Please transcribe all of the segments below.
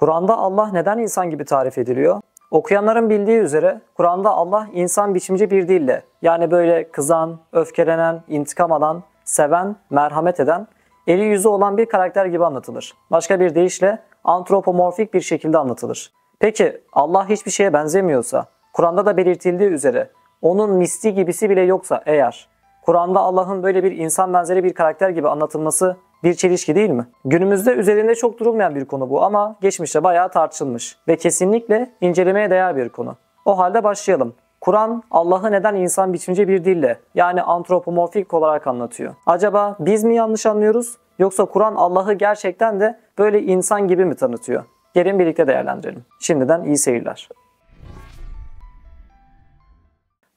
Kur'an'da Allah neden insan gibi tarif ediliyor? Okuyanların bildiği üzere Kur'an'da Allah insan biçimci bir dille yani böyle kızan, öfkelenen, intikam alan, seven, merhamet eden, eli yüzü olan bir karakter gibi anlatılır. Başka bir deyişle antropomorfik bir şekilde anlatılır. Peki Allah hiçbir şeye benzemiyorsa, Kur'an'da da belirtildiği üzere onun misli gibisi bile yoksa eğer, Kur'an'da Allah'ın böyle bir insan benzeri bir karakter gibi anlatılması bir çelişki değil mi? Günümüzde üzerinde çok durulmayan bir konu bu ama geçmişte bayağı tartışılmış ve kesinlikle incelemeye değer bir konu. O halde başlayalım. Kur'an Allah'ı neden insan biçimce bir dille yani antropomorfik olarak anlatıyor? Acaba biz mi yanlış anlıyoruz yoksa Kur'an Allah'ı gerçekten de böyle insan gibi mi tanıtıyor? Gelin birlikte değerlendirelim. Şimdiden iyi seyirler.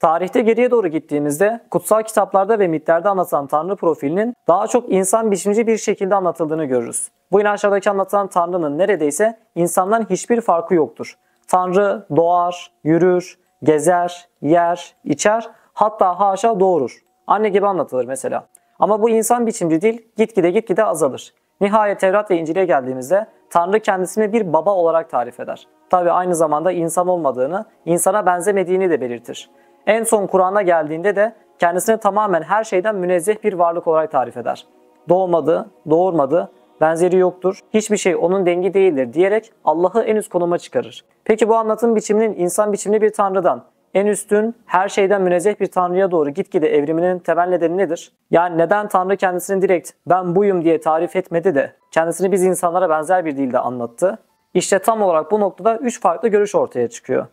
Tarihte geriye doğru gittiğimizde kutsal kitaplarda ve mitlerde anlatılan Tanrı profilinin daha çok insan biçimci bir şekilde anlatıldığını görürüz. Bu inançlardaki anlatılan Tanrı'nın neredeyse insandan hiçbir farkı yoktur. Tanrı doğar, yürür, gezer, yer, içer, hatta haşa doğurur. Anne gibi anlatılır mesela. Ama bu insan biçimci dil gitgide gitgide azalır. Nihayet Tevrat ve İncil'e geldiğimizde Tanrı kendisini bir baba olarak tarif eder. Tabi aynı zamanda insan olmadığını, insana benzemediğini de belirtir. En son Kur'an'a geldiğinde de kendisini tamamen her şeyden münezzeh bir varlık olarak tarif eder. Doğmadı, doğurmadı, benzeri yoktur, hiçbir şey onun dengi değildir diyerek Allah'ı en üst konuma çıkarır. Peki bu anlatım biçiminin insan biçimli bir tanrıdan, en üstün, her şeyden münezzeh bir tanrıya doğru gitgide evriminin temel nedeni nedir? Yani neden tanrı kendisini direkt ben buyum diye tarif etmedi de kendisini biz insanlara benzer bir dilde anlattı? İşte tam olarak bu noktada 3 farklı görüş ortaya çıkıyor.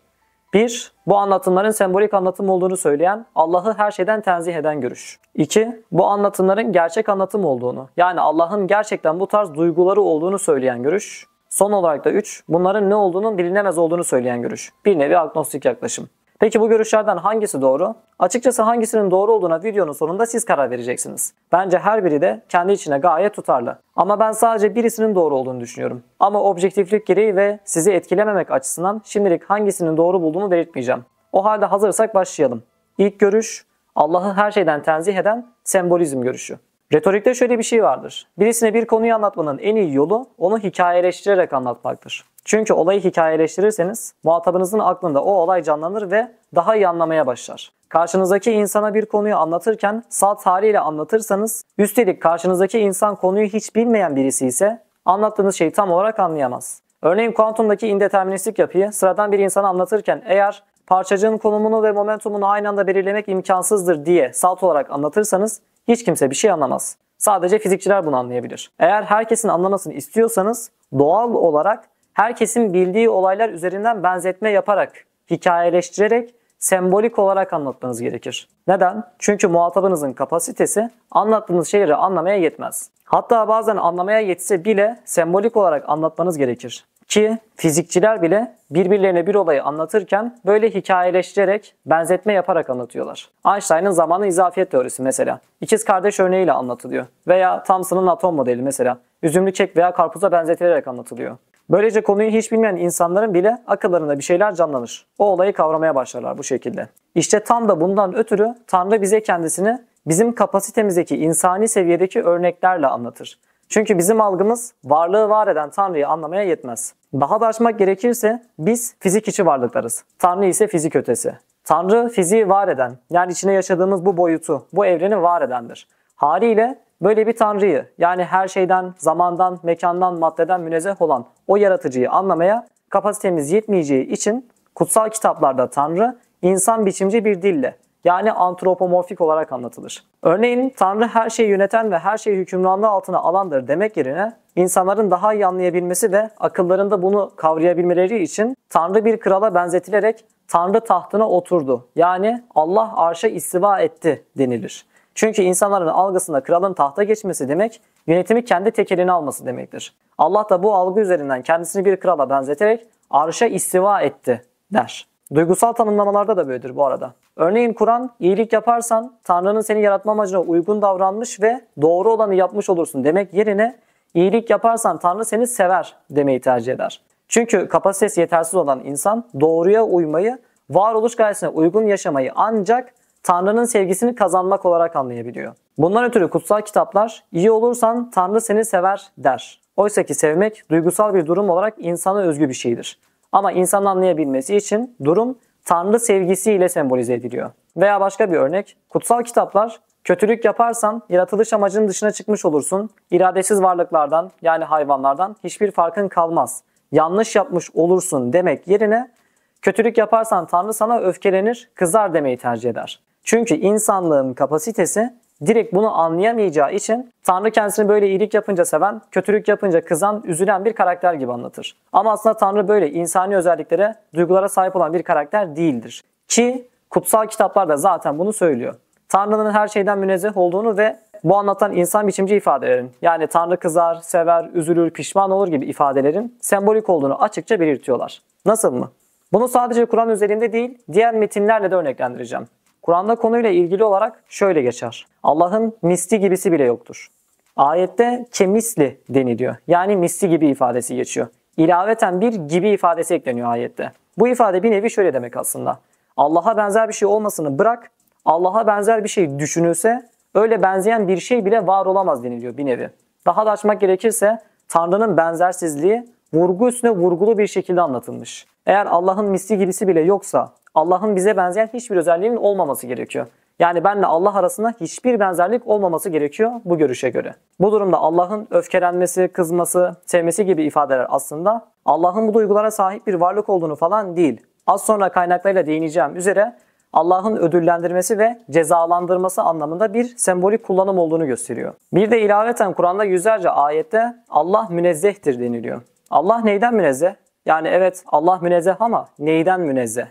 1. Bu anlatımların sembolik anlatım olduğunu söyleyen, Allah'ı her şeyden tenzih eden görüş. 2. Bu anlatımların gerçek anlatım olduğunu, yani Allah'ın gerçekten bu tarz duyguları olduğunu söyleyen görüş. Son olarak da 3. Bunların ne olduğunun bilinemez olduğunu söyleyen görüş. Bir nevi agnostik yaklaşım. Peki bu görüşlerden hangisi doğru? Açıkçası hangisinin doğru olduğuna videonun sonunda siz karar vereceksiniz. Bence her biri de kendi içine gayet tutarlı. Ama ben sadece birisinin doğru olduğunu düşünüyorum. Ama objektiflik gereği ve sizi etkilememek açısından şimdilik hangisinin doğru bulduğumu belirtmeyeceğim. O halde hazırsak başlayalım. İlk görüş Allah'ı her şeyden tenzih eden sembolizm görüşü. Retorikte şöyle bir şey vardır. Birisine bir konuyu anlatmanın en iyi yolu onu hikayeleştirerek anlatmaktır. Çünkü olayı hikayeleştirirseniz muhatabınızın aklında o olay canlanır ve daha iyi anlamaya başlar. Karşınızdaki insana bir konuyu anlatırken salt haliyle anlatırsanız, üstelik karşınızdaki insan konuyu hiç bilmeyen birisi ise anlattığınız şeyi tam olarak anlayamaz. Örneğin kuantumdaki indeterministik yapıyı sıradan bir insana anlatırken eğer parçacığın konumunu ve momentumunu aynı anda belirlemek imkansızdır diye salt olarak anlatırsanız hiç kimse bir şey anlamaz. Sadece fizikçiler bunu anlayabilir. Eğer herkesin anlamasını istiyorsanız doğal olarak herkesin bildiği olaylar üzerinden benzetme yaparak, hikayeleştirerek sembolik olarak anlatmanız gerekir. Neden? Çünkü muhatabınızın kapasitesi anlattığınız şeyleri anlamaya yetmez. Hatta bazen anlamaya yetse bile sembolik olarak anlatmanız gerekir. Ki fizikçiler bile birbirlerine bir olayı anlatırken böyle hikayeleştirerek, benzetme yaparak anlatıyorlar. Einstein'ın zamanı izafiyet teorisi mesela. İkiz kardeş örneğiyle anlatılıyor. Veya Thomson'un atom modeli mesela. Üzümlü çek veya karpuza benzetilerek anlatılıyor. Böylece konuyu hiç bilmeyen insanların bile akıllarında bir şeyler canlanır. O olayı kavramaya başlarlar bu şekilde. İşte tam da bundan ötürü Tanrı bize kendisini bizim kapasitemizdeki insani seviyedeki örneklerle anlatır. Çünkü bizim algımız varlığı var eden Tanrı'yı anlamaya yetmez. Daha da açmak gerekirse biz fizik içi varlıklarız. Tanrı ise fizik ötesi. Tanrı fiziği var eden, yani içine yaşadığımız bu boyutu, bu evreni var edendir. Haliyle böyle bir tanrıyı, yani her şeyden, zamandan, mekandan, maddeden münezzeh olan o yaratıcıyı anlamaya kapasitemiz yetmeyeceği için kutsal kitaplarda Tanrı insan biçimci bir dille yani antropomorfik olarak anlatılır. Örneğin Tanrı her şeyi yöneten ve her şeyi hükümranlığı altına alandır demek yerine insanların daha iyi anlayabilmesi ve akıllarında bunu kavrayabilmeleri için Tanrı bir krala benzetilerek Tanrı tahtına oturdu yani Allah arşa istiva etti denilir. Çünkü insanların algısında kralın tahta geçmesi demek yönetimi kendi tekeline alması demektir. Allah da bu algı üzerinden kendisini bir krala benzeterek arşa istiva etti der. Duygusal tanımlamalarda da böyledir bu arada. Örneğin Kur'an iyilik yaparsan Tanrı'nın seni yaratma amacına uygun davranmış ve doğru olanı yapmış olursun demek yerine iyilik yaparsan Tanrı seni sever demeyi tercih eder. Çünkü kapasitesi yetersiz olan insan doğruya uymayı, varoluş gayesine uygun yaşamayı ancak Tanrı'nın sevgisini kazanmak olarak anlayabiliyor. Bundan ötürü kutsal kitaplar iyi olursan Tanrı seni sever der. Oysa ki sevmek duygusal bir durum olarak insana özgü bir şeydir. Ama insanın anlayabilmesi için durum Tanrı sevgisiyle sembolize ediliyor. Veya başka bir örnek, kutsal kitaplar kötülük yaparsan yaratılış amacının dışına çıkmış olursun, iradesiz varlıklardan yani hayvanlardan hiçbir farkın kalmaz, yanlış yapmış olursun demek yerine kötülük yaparsan Tanrı sana öfkelenir, kızar demeyi tercih eder. Çünkü insanlığın kapasitesi direkt bunu anlayamayacağı için Tanrı kendisini böyle iyilik yapınca seven, kötülük yapınca kızan, üzülen bir karakter gibi anlatır. Ama aslında Tanrı böyle insani özelliklere, duygulara sahip olan bir karakter değildir. Ki kutsal kitaplar da zaten bunu söylüyor. Tanrı'nın her şeyden münezzeh olduğunu ve bu anlatan insan biçimci ifadelerin yani Tanrı kızar, sever, üzülür, pişman olur gibi ifadelerin sembolik olduğunu açıkça belirtiyorlar. Nasıl mı? Bunu sadece Kur'an üzerinde değil diğer metinlerle de örneklendireceğim. Kur'an'da konuyla ilgili olarak şöyle geçer. Allah'ın misli gibisi bile yoktur. Ayette kemisli deniliyor. Yani misli gibi ifadesi geçiyor. İlaveten bir gibi ifadesi ekleniyor ayette. Bu ifade bir nevi şöyle demek aslında. Allah'a benzer bir şey olmasını bırak, Allah'a benzer bir şey düşünülse öyle benzeyen bir şey bile var olamaz deniliyor bir nevi. Daha da açmak gerekirse Tanrı'nın benzersizliği vurgu üstüne vurgulu bir şekilde anlatılmış. Eğer Allah'ın misli gibisi bile yoksa Allah'ın bize benzeyen hiçbir özelliğinin olmaması gerekiyor. Yani benle Allah arasında hiçbir benzerlik olmaması gerekiyor bu görüşe göre. Bu durumda Allah'ın öfkelenmesi, kızması, sevmesi gibi ifadeler aslında Allah'ın bu duygulara sahip bir varlık olduğunu falan değil. Az sonra kaynaklarıyla değineceğim üzere Allah'ın ödüllendirmesi ve cezalandırması anlamında bir sembolik kullanım olduğunu gösteriyor. Bir de ilaveten Kur'an'da yüzlerce ayette Allah münezzehtir deniliyor. Allah neyden münezzeh? Yani evet Allah münezzeh ama neyden münezzeh?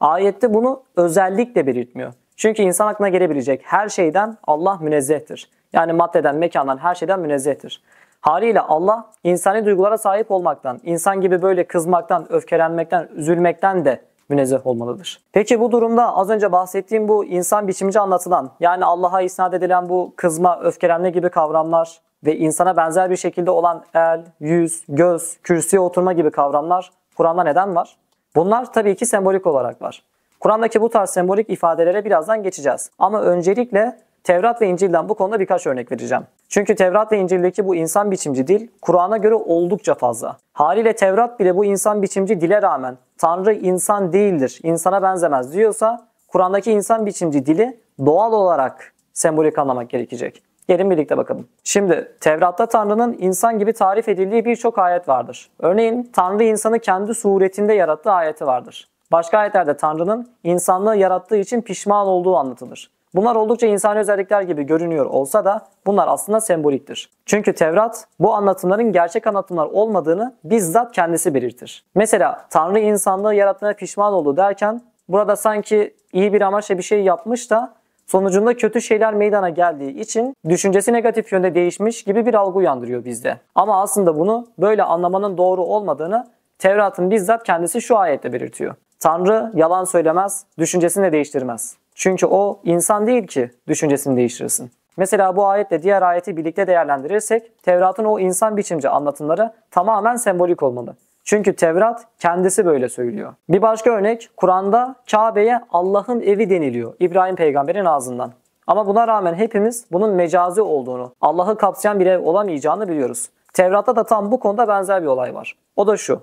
Ayette bunu özellikle belirtmiyor. Çünkü insan aklına gelebilecek her şeyden Allah münezzehtir. Yani maddeden, mekandan, her şeyden münezzehtir. Haliyle Allah insani duygulara sahip olmaktan, insan gibi böyle kızmaktan, öfkelenmekten, üzülmekten de münezzeh olmalıdır. Peki bu durumda az önce bahsettiğim bu insan biçimci anlatılan yani Allah'a isnat edilen bu kızma, öfkelenme gibi kavramlar ve insana benzer bir şekilde olan el, yüz, göz, kürsüye oturma gibi kavramlar Kur'an'da neden var? Bunlar tabii ki sembolik olarak var. Kur'an'daki bu tarz sembolik ifadelere birazdan geçeceğiz. Ama öncelikle Tevrat ve İncil'den bu konuda birkaç örnek vereceğim. Çünkü Tevrat ve İncil'deki bu insan biçimci dil Kur'an'a göre oldukça fazla. Haliyle Tevrat bile bu insan biçimci dile rağmen Tanrı insan değildir, insana benzemez diyorsa Kur'an'daki insan biçimci dili doğal olarak sembolik anlamak gerekecek. Gelin birlikte bakalım. Şimdi Tevrat'ta Tanrı'nın insan gibi tarif edildiği birçok ayet vardır. Örneğin Tanrı insanı kendi suretinde yarattığı ayeti vardır. Başka ayetlerde Tanrı'nın insanlığı yarattığı için pişman olduğu anlatılır. Bunlar oldukça insan özellikler gibi görünüyor olsa da bunlar aslında semboliktir. Çünkü Tevrat bu anlatımların gerçek anlatımlar olmadığını bizzat kendisi belirtir. Mesela Tanrı insanlığı yarattığına pişman oldu derken burada sanki iyi bir amaçla bir şey yapmış da Sonucunda kötü şeyler meydana geldiği için düşüncesi negatif yönde değişmiş gibi bir algı uyandırıyor bizde. Ama aslında bunu böyle anlamanın doğru olmadığını Tevrat'ın bizzat kendisi şu ayette belirtiyor. Tanrı yalan söylemez, düşüncesini de değiştirmez. Çünkü o insan değil ki düşüncesini değiştirsin. Mesela bu ayetle diğer ayeti birlikte değerlendirirsek Tevrat'ın o insan biçimci anlatımları tamamen sembolik olmalı. Çünkü Tevrat kendisi böyle söylüyor. Bir başka örnek Kur'an'da Kabe'ye Allah'ın evi deniliyor İbrahim peygamberin ağzından. Ama buna rağmen hepimiz bunun mecazi olduğunu, Allah'ı kapsayan bir ev olamayacağını biliyoruz. Tevrat'ta da tam bu konuda benzer bir olay var. O da şu.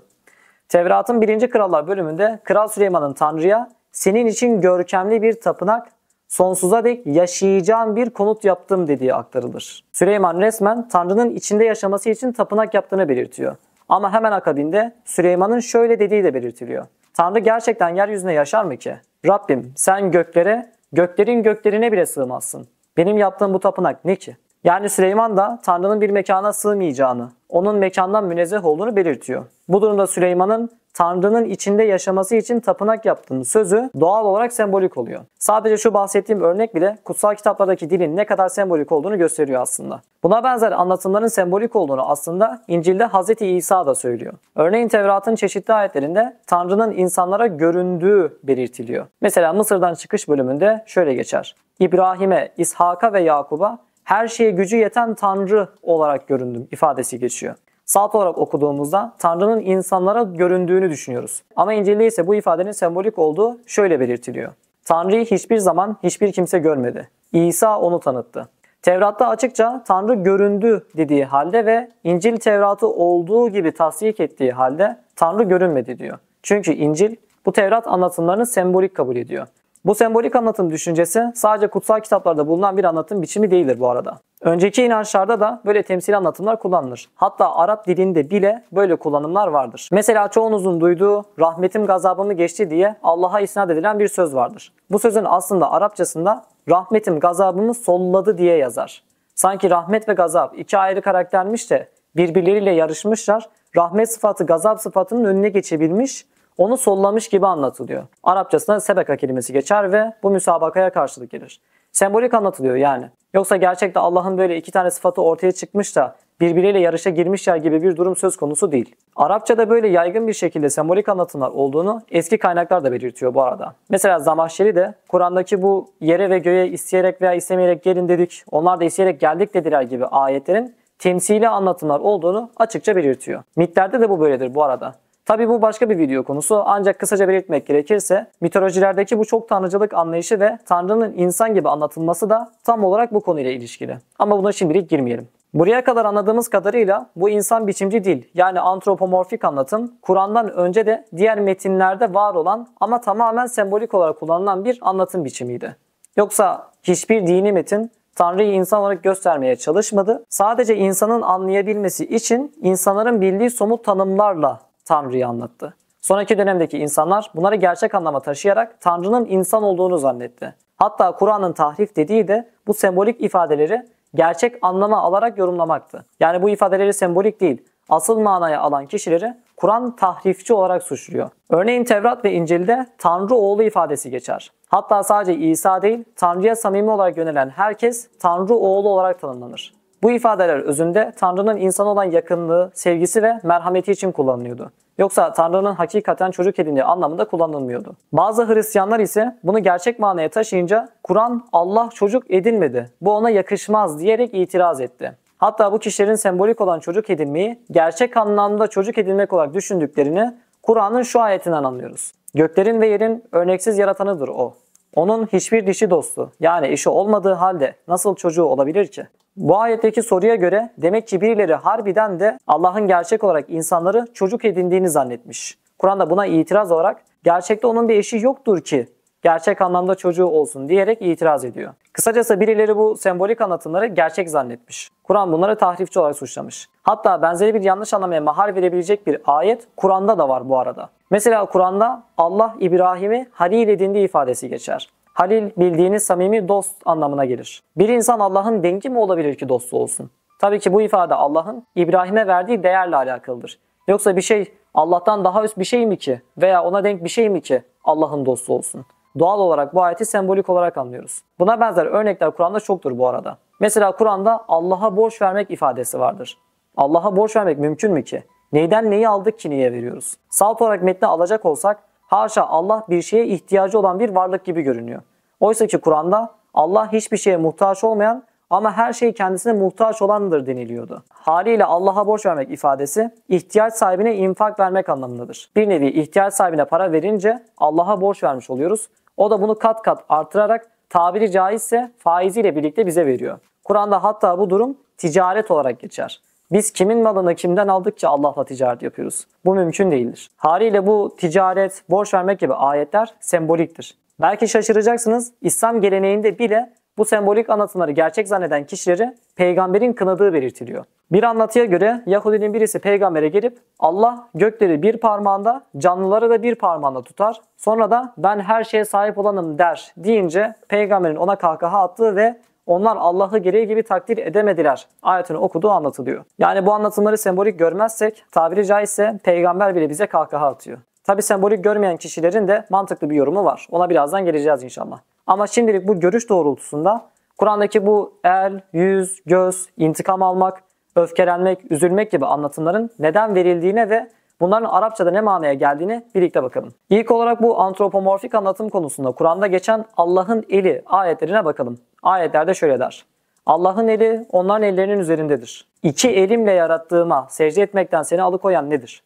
Tevrat'ın 1. Krallar bölümünde Kral Süleyman'ın Tanrı'ya senin için görkemli bir tapınak, sonsuza dek yaşayacağın bir konut yaptım dediği aktarılır. Süleyman resmen Tanrı'nın içinde yaşaması için tapınak yaptığını belirtiyor. Ama hemen akabinde Süleyman'ın şöyle dediği de belirtiliyor. Tanrı gerçekten yeryüzünde yaşar mı ki? Rabbim sen göklere, göklerin göklerine bile sığmazsın. Benim yaptığım bu tapınak ne ki? Yani Süleyman da Tanrı'nın bir mekana sığmayacağını, onun mekandan münezzeh olduğunu belirtiyor. Bu durumda Süleyman'ın Tanrı'nın içinde yaşaması için tapınak yaptığın sözü doğal olarak sembolik oluyor. Sadece şu bahsettiğim örnek bile kutsal kitaplardaki dilin ne kadar sembolik olduğunu gösteriyor aslında. Buna benzer anlatımların sembolik olduğunu aslında İncil'de Hz. İsa da söylüyor. Örneğin Tevrat'ın çeşitli ayetlerinde Tanrı'nın insanlara göründüğü belirtiliyor. Mesela Mısır'dan çıkış bölümünde şöyle geçer. İbrahim'e, İshak'a ve Yakub'a her şeye gücü yeten Tanrı olarak göründüm ifadesi geçiyor. Saat olarak okuduğumuzda Tanrı'nın insanlara göründüğünü düşünüyoruz. Ama İncil'de ise bu ifadenin sembolik olduğu şöyle belirtiliyor. Tanrı'yı hiçbir zaman hiçbir kimse görmedi. İsa onu tanıttı. Tevrat'ta açıkça Tanrı göründü dediği halde ve İncil Tevrat'ı olduğu gibi tasdik ettiği halde Tanrı görünmedi diyor. Çünkü İncil bu Tevrat anlatımlarını sembolik kabul ediyor. Bu sembolik anlatım düşüncesi sadece kutsal kitaplarda bulunan bir anlatım biçimi değildir bu arada. Önceki inançlarda da böyle temsil anlatımlar kullanılır. Hatta Arap dilinde bile böyle kullanımlar vardır. Mesela çoğunuzun duyduğu rahmetim gazabımı geçti diye Allah'a isnat edilen bir söz vardır. Bu sözün aslında Arapçasında rahmetim gazabımı solladı diye yazar. Sanki rahmet ve gazap iki ayrı karaktermiş de birbirleriyle yarışmışlar. Rahmet sıfatı gazap sıfatının önüne geçebilmiş, onu sollamış gibi anlatılıyor. Arapçasına sebeka kelimesi geçer ve bu müsabakaya karşılık gelir sembolik anlatılıyor yani. Yoksa gerçekte Allah'ın böyle iki tane sıfatı ortaya çıkmış da birbiriyle yarışa girmişler gibi bir durum söz konusu değil. Arapçada böyle yaygın bir şekilde sembolik anlatımlar olduğunu eski kaynaklar da belirtiyor bu arada. Mesela Zamahşeri de Kur'an'daki bu yere ve göğe isteyerek veya istemeyerek gelin dedik, onlar da isteyerek geldik dediler gibi ayetlerin temsili anlatımlar olduğunu açıkça belirtiyor. Mitlerde de bu böyledir bu arada. Tabi bu başka bir video konusu ancak kısaca belirtmek gerekirse mitolojilerdeki bu çok tanrıcılık anlayışı ve tanrının insan gibi anlatılması da tam olarak bu konuyla ilişkili. Ama buna şimdilik girmeyelim. Buraya kadar anladığımız kadarıyla bu insan biçimci dil yani antropomorfik anlatım Kur'an'dan önce de diğer metinlerde var olan ama tamamen sembolik olarak kullanılan bir anlatım biçimiydi. Yoksa hiçbir dini metin Tanrı'yı insan olarak göstermeye çalışmadı. Sadece insanın anlayabilmesi için insanların bildiği somut tanımlarla Tanrı'yı anlattı. Sonraki dönemdeki insanlar bunları gerçek anlama taşıyarak Tanrı'nın insan olduğunu zannetti. Hatta Kur'an'ın tahrif dediği de bu sembolik ifadeleri gerçek anlama alarak yorumlamaktı. Yani bu ifadeleri sembolik değil, asıl manaya alan kişileri Kur'an tahrifçi olarak suçluyor. Örneğin Tevrat ve İncil'de Tanrı oğlu ifadesi geçer. Hatta sadece İsa değil, Tanrı'ya samimi olarak yönelen herkes Tanrı oğlu olarak tanımlanır. Bu ifadeler özünde Tanrı'nın insan olan yakınlığı, sevgisi ve merhameti için kullanılıyordu. Yoksa Tanrı'nın hakikaten çocuk edindiği anlamında kullanılmıyordu. Bazı Hristiyanlar ise bunu gerçek manaya taşıyınca Kur'an Allah çocuk edinmedi, bu ona yakışmaz diyerek itiraz etti. Hatta bu kişilerin sembolik olan çocuk edinmeyi gerçek anlamda çocuk edinmek olarak düşündüklerini Kur'an'ın şu ayetinden anlıyoruz. Göklerin ve yerin örneksiz yaratanıdır o. Onun hiçbir dişi dostu yani eşi olmadığı halde nasıl çocuğu olabilir ki? Bu ayetteki soruya göre demek ki birileri harbiden de Allah'ın gerçek olarak insanları çocuk edindiğini zannetmiş. Kur'an'da buna itiraz olarak gerçekte onun bir eşi yoktur ki gerçek anlamda çocuğu olsun diyerek itiraz ediyor. Kısacası birileri bu sembolik anlatımları gerçek zannetmiş. Kur'an bunları tahrifçi olarak suçlamış. Hatta benzeri bir yanlış anlamaya mahal verebilecek bir ayet Kur'an'da da var bu arada. Mesela Kur'an'da Allah İbrahim'i Halil edindi ifadesi geçer. Halil bildiğiniz samimi dost anlamına gelir. Bir insan Allah'ın dengi mi olabilir ki dostu olsun? Tabii ki bu ifade Allah'ın İbrahim'e verdiği değerle alakalıdır. Yoksa bir şey Allah'tan daha üst bir şey mi ki veya ona denk bir şey mi ki Allah'ın dostu olsun? Doğal olarak bu ayeti sembolik olarak anlıyoruz. Buna benzer örnekler Kur'an'da çoktur bu arada. Mesela Kur'an'da Allah'a borç vermek ifadesi vardır. Allah'a borç vermek mümkün mü ki? Neyden neyi aldık ki niye veriyoruz? Salt olarak metni alacak olsak Haşa Allah bir şeye ihtiyacı olan bir varlık gibi görünüyor. Oysa ki Kur'an'da Allah hiçbir şeye muhtaç olmayan ama her şey kendisine muhtaç olandır deniliyordu. Haliyle Allah'a borç vermek ifadesi ihtiyaç sahibine infak vermek anlamındadır. Bir nevi ihtiyaç sahibine para verince Allah'a borç vermiş oluyoruz. O da bunu kat kat artırarak tabiri caizse faiziyle birlikte bize veriyor. Kur'an'da hatta bu durum ticaret olarak geçer. Biz kimin malını kimden aldıkça Allah'la ticaret yapıyoruz. Bu mümkün değildir. Haliyle bu ticaret, borç vermek gibi ayetler semboliktir. Belki şaşıracaksınız İslam geleneğinde bile bu sembolik anlatıları gerçek zanneden kişileri peygamberin kınadığı belirtiliyor. Bir anlatıya göre Yahudinin birisi peygambere gelip Allah gökleri bir parmağında canlıları da bir parmağında tutar sonra da ben her şeye sahip olanım der deyince peygamberin ona kahkaha attığı ve onlar Allah'ı gereği gibi takdir edemediler. Ayetini okuduğu anlatılıyor. Yani bu anlatımları sembolik görmezsek tabiri caizse peygamber bile bize kahkaha atıyor. Tabi sembolik görmeyen kişilerin de mantıklı bir yorumu var. Ona birazdan geleceğiz inşallah. Ama şimdilik bu görüş doğrultusunda Kur'an'daki bu el, yüz, göz, intikam almak, öfkelenmek, üzülmek gibi anlatımların neden verildiğine ve Bunların Arapçada ne manaya geldiğini birlikte bakalım. İlk olarak bu antropomorfik anlatım konusunda Kur'an'da geçen Allah'ın eli ayetlerine bakalım. Ayetlerde şöyle der. Allah'ın eli onların ellerinin üzerindedir. İki elimle yarattığıma secde etmekten seni alıkoyan nedir?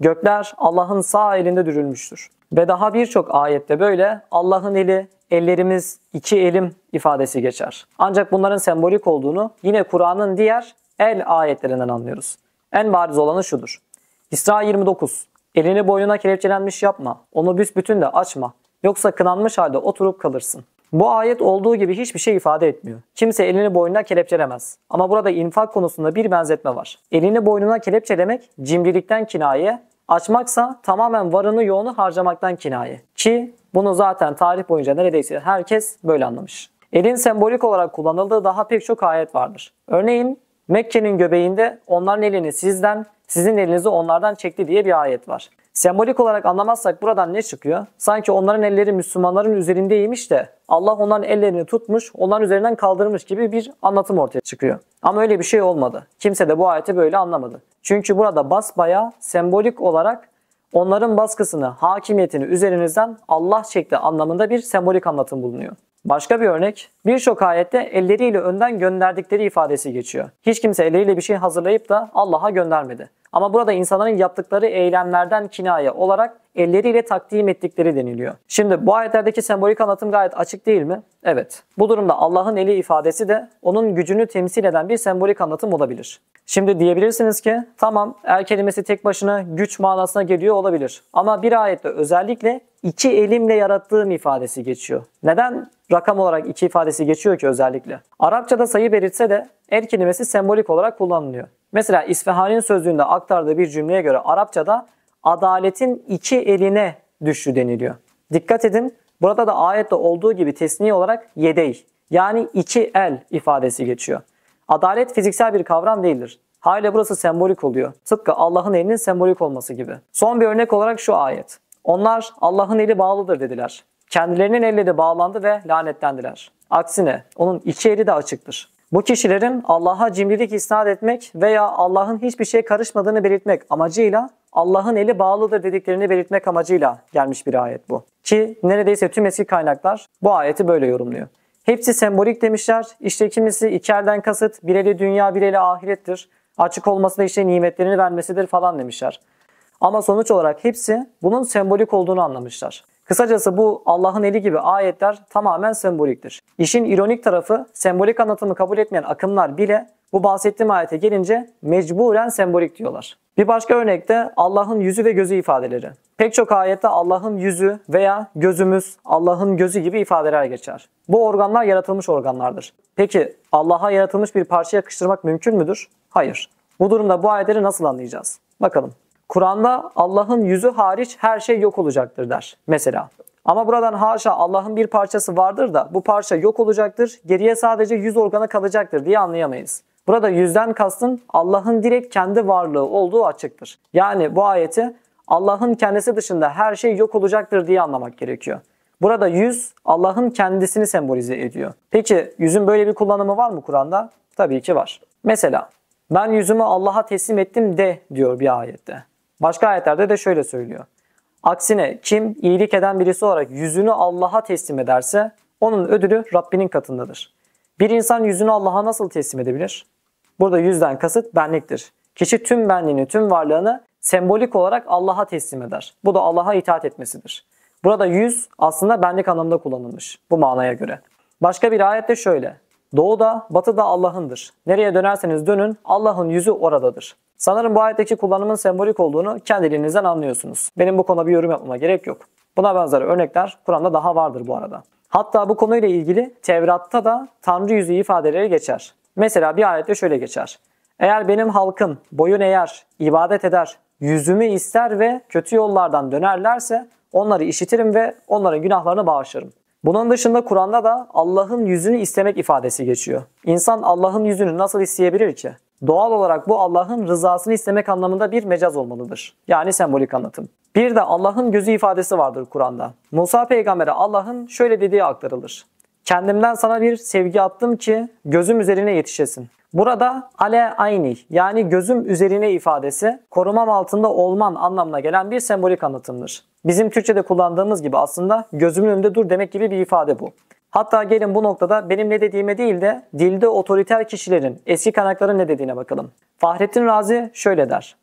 Gökler Allah'ın sağ elinde dürülmüştür. Ve daha birçok ayette böyle Allah'ın eli, ellerimiz, iki elim ifadesi geçer. Ancak bunların sembolik olduğunu yine Kur'an'ın diğer el ayetlerinden anlıyoruz. En bariz olanı şudur. İsra 29. Elini boynuna kelepçelenmiş yapma. Onu büsbütün de açma. Yoksa kınanmış halde oturup kalırsın. Bu ayet olduğu gibi hiçbir şey ifade etmiyor. Kimse elini boynuna kelepçelemez. Ama burada infak konusunda bir benzetme var. Elini boynuna kelepçelemek cimrilikten kinaye, açmaksa tamamen varını yoğunu harcamaktan kinaye. Ki bunu zaten tarih boyunca neredeyse herkes böyle anlamış. Elin sembolik olarak kullanıldığı daha pek çok ayet vardır. Örneğin Mekke'nin göbeğinde onların elini sizden, sizin elinizi onlardan çekti diye bir ayet var. Sembolik olarak anlamazsak buradan ne çıkıyor? Sanki onların elleri Müslümanların üzerindeymiş de Allah onların ellerini tutmuş, onların üzerinden kaldırmış gibi bir anlatım ortaya çıkıyor. Ama öyle bir şey olmadı. Kimse de bu ayeti böyle anlamadı. Çünkü burada basbaya sembolik olarak onların baskısını, hakimiyetini üzerinizden Allah çekti anlamında bir sembolik anlatım bulunuyor. Başka bir örnek, birçok ayette elleriyle önden gönderdikleri ifadesi geçiyor. Hiç kimse elleriyle bir şey hazırlayıp da Allah'a göndermedi. Ama burada insanların yaptıkları eylemlerden kinaye olarak elleriyle takdim ettikleri deniliyor. Şimdi bu ayetlerdeki sembolik anlatım gayet açık değil mi? Evet. Bu durumda Allah'ın eli ifadesi de onun gücünü temsil eden bir sembolik anlatım olabilir. Şimdi diyebilirsiniz ki tamam el kelimesi tek başına güç manasına geliyor olabilir. Ama bir ayette özellikle iki elimle yarattığım ifadesi geçiyor. Neden rakam olarak iki ifadesi geçiyor ki özellikle? Arapçada sayı belirtse de er kelimesi sembolik olarak kullanılıyor. Mesela İsfahani'nin sözlüğünde aktardığı bir cümleye göre Arapçada adaletin iki eline düştü deniliyor. Dikkat edin burada da ayette olduğu gibi tesniye olarak yedey yani iki el ifadesi geçiyor. Adalet fiziksel bir kavram değildir. Hala burası sembolik oluyor. Tıpkı Allah'ın elinin sembolik olması gibi. Son bir örnek olarak şu ayet. Onlar Allah'ın eli bağlıdır dediler. Kendilerinin elleri bağlandı ve lanetlendiler. Aksine onun iki eli de açıktır. Bu kişilerin Allah'a cimrilik isnat etmek veya Allah'ın hiçbir şeye karışmadığını belirtmek amacıyla Allah'ın eli bağlıdır dediklerini belirtmek amacıyla gelmiş bir ayet bu. Ki neredeyse tüm eski kaynaklar bu ayeti böyle yorumluyor. Hepsi sembolik demişler. İşte kimisi iki elden kasıt bir eli dünya bir eli ahirettir. Açık olması da işte nimetlerini vermesidir falan demişler. Ama sonuç olarak hepsi bunun sembolik olduğunu anlamışlar. Kısacası bu Allah'ın eli gibi ayetler tamamen semboliktir. İşin ironik tarafı sembolik anlatımı kabul etmeyen akımlar bile bu bahsettiğim ayete gelince mecburen sembolik diyorlar. Bir başka örnekte Allah'ın yüzü ve gözü ifadeleri. Pek çok ayette Allah'ın yüzü veya gözümüz, Allah'ın gözü gibi ifadeler geçer. Bu organlar yaratılmış organlardır. Peki Allah'a yaratılmış bir parça yakıştırmak mümkün müdür? Hayır. Bu durumda bu ayetleri nasıl anlayacağız? Bakalım. Kur'an'da Allah'ın yüzü hariç her şey yok olacaktır der mesela. Ama buradan haşa Allah'ın bir parçası vardır da bu parça yok olacaktır, geriye sadece yüz organı kalacaktır diye anlayamayız. Burada yüzden kastın Allah'ın direkt kendi varlığı olduğu açıktır. Yani bu ayeti Allah'ın kendisi dışında her şey yok olacaktır diye anlamak gerekiyor. Burada yüz Allah'ın kendisini sembolize ediyor. Peki yüzün böyle bir kullanımı var mı Kur'an'da? Tabii ki var. Mesela ben yüzümü Allah'a teslim ettim de diyor bir ayette. Başka ayetlerde de şöyle söylüyor. Aksine kim iyilik eden birisi olarak yüzünü Allah'a teslim ederse onun ödülü Rabbinin katındadır. Bir insan yüzünü Allah'a nasıl teslim edebilir? Burada yüzden kasıt benliktir. Kişi tüm benliğini, tüm varlığını sembolik olarak Allah'a teslim eder. Bu da Allah'a itaat etmesidir. Burada yüz aslında benlik anlamında kullanılmış bu manaya göre. Başka bir ayette şöyle. Doğu da batı da Allah'ındır. Nereye dönerseniz dönün Allah'ın yüzü oradadır. Sanırım bu ayetteki kullanımın sembolik olduğunu kendiliğinizden anlıyorsunuz. Benim bu konuda bir yorum yapmama gerek yok. Buna benzer örnekler Kur'an'da daha vardır bu arada. Hatta bu konuyla ilgili Tevrat'ta da Tanrı yüzü ifadeleri geçer. Mesela bir ayette şöyle geçer. Eğer benim halkım boyun eğer, ibadet eder, yüzümü ister ve kötü yollardan dönerlerse onları işitirim ve onların günahlarını bağışlarım. Bunun dışında Kur'an'da da Allah'ın yüzünü istemek ifadesi geçiyor. İnsan Allah'ın yüzünü nasıl isteyebilir ki? Doğal olarak bu Allah'ın rızasını istemek anlamında bir mecaz olmalıdır. Yani sembolik anlatım. Bir de Allah'ın gözü ifadesi vardır Kur'an'da. Musa peygambere Allah'ın şöyle dediği aktarılır. Kendimden sana bir sevgi attım ki gözüm üzerine yetişesin. Burada ale ayni yani gözüm üzerine ifadesi korumam altında olman anlamına gelen bir sembolik anlatımdır. Bizim Türkçe'de kullandığımız gibi aslında gözümün önünde dur demek gibi bir ifade bu. Hatta gelin bu noktada benim ne dediğime değil de dilde otoriter kişilerin eski kaynakların ne dediğine bakalım. Fahrettin Razi şöyle der.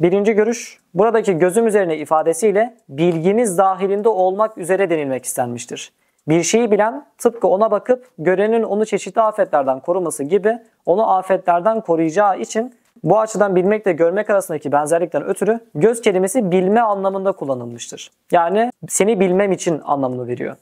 Birinci görüş, buradaki gözüm üzerine ifadesiyle bilginiz dahilinde olmak üzere denilmek istenmiştir. Bir şeyi bilen tıpkı ona bakıp görenin onu çeşitli afetlerden koruması gibi onu afetlerden koruyacağı için bu açıdan bilmekle görmek arasındaki benzerlikten ötürü göz kelimesi bilme anlamında kullanılmıştır. Yani seni bilmem için anlamını veriyor.